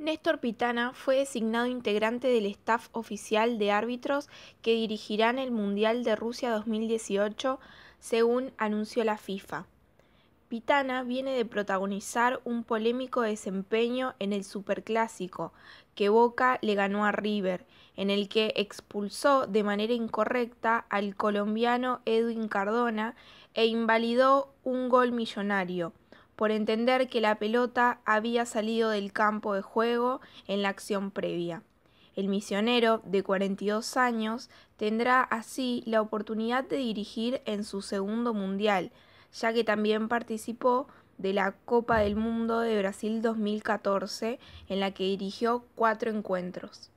Néstor Pitana fue designado integrante del staff oficial de árbitros que dirigirán el Mundial de Rusia 2018, según anunció la FIFA. Pitana viene de protagonizar un polémico desempeño en el Superclásico, que Boca le ganó a River, en el que expulsó de manera incorrecta al colombiano Edwin Cardona e invalidó un gol millonario por entender que la pelota había salido del campo de juego en la acción previa. El misionero, de 42 años, tendrá así la oportunidad de dirigir en su segundo mundial, ya que también participó de la Copa del Mundo de Brasil 2014, en la que dirigió cuatro encuentros.